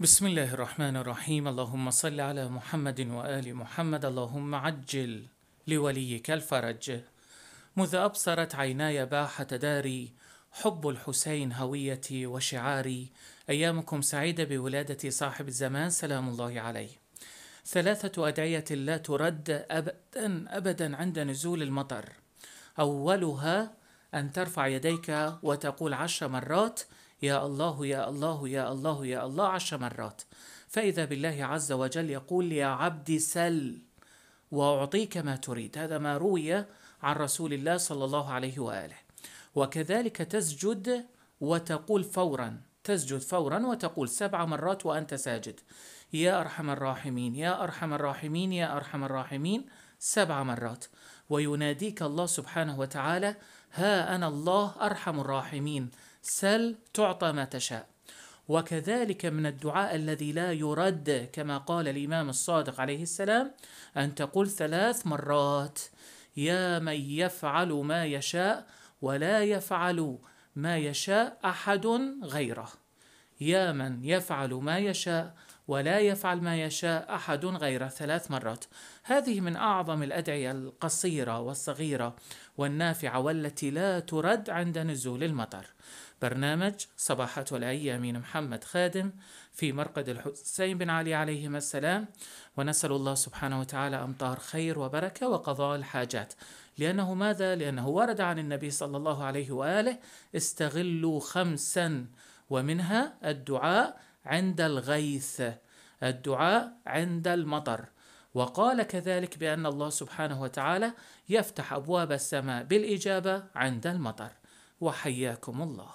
بسم الله الرحمن الرحيم اللهم صل على محمد وآل محمد اللهم عجل لوليك الفرج مذ أبصرت عيناي باحة داري حب الحسين هويتي وشعاري أيامكم سعيدة بولادة صاحب الزمان سلام الله عليه ثلاثة أدعية لا ترد أبدا أبدا عند نزول المطر أولها أن ترفع يديك وتقول عشر مرات يا الله يا الله يا الله يا الله عشر مرات فإذا بالله عز وجل يقول يا عبدي سل وأعطيك ما تريد هذا ما روي عن رسول الله صلى الله عليه وآله وكذلك تسجد وتقول فورا تسجد فورا وتقول سبع مرات وأنت ساجد يا أرحم الراحمين يا أرحم الراحمين يا أرحم الراحمين سبع مرات ويناديك الله سبحانه وتعالى ها أنا الله أرحم الراحمين سل تعطى ما تشاء وكذلك من الدعاء الذي لا يرد كما قال الإمام الصادق عليه السلام أن تقول ثلاث مرات يا من يفعل ما يشاء ولا يفعل ما يشاء أحد غيره يا من يفعل ما يشاء ولا يفعل ما يشاء احد غير ثلاث مرات هذه من اعظم الادعيه القصيره والصغيره والنافعه والتي لا ترد عند نزول المطر برنامج صباحات الأيام من محمد خادم في مرقد الحسين بن علي عليهما السلام ونسأل الله سبحانه وتعالى أمطار خير وبركة وقضاء الحاجات لأنه ماذا؟ لأنه ورد عن النبي صلى الله عليه وآله استغلوا خمسا ومنها الدعاء عند الغيث الدعاء عند المطر وقال كذلك بأن الله سبحانه وتعالى يفتح أبواب السماء بالإجابة عند المطر وحياكم الله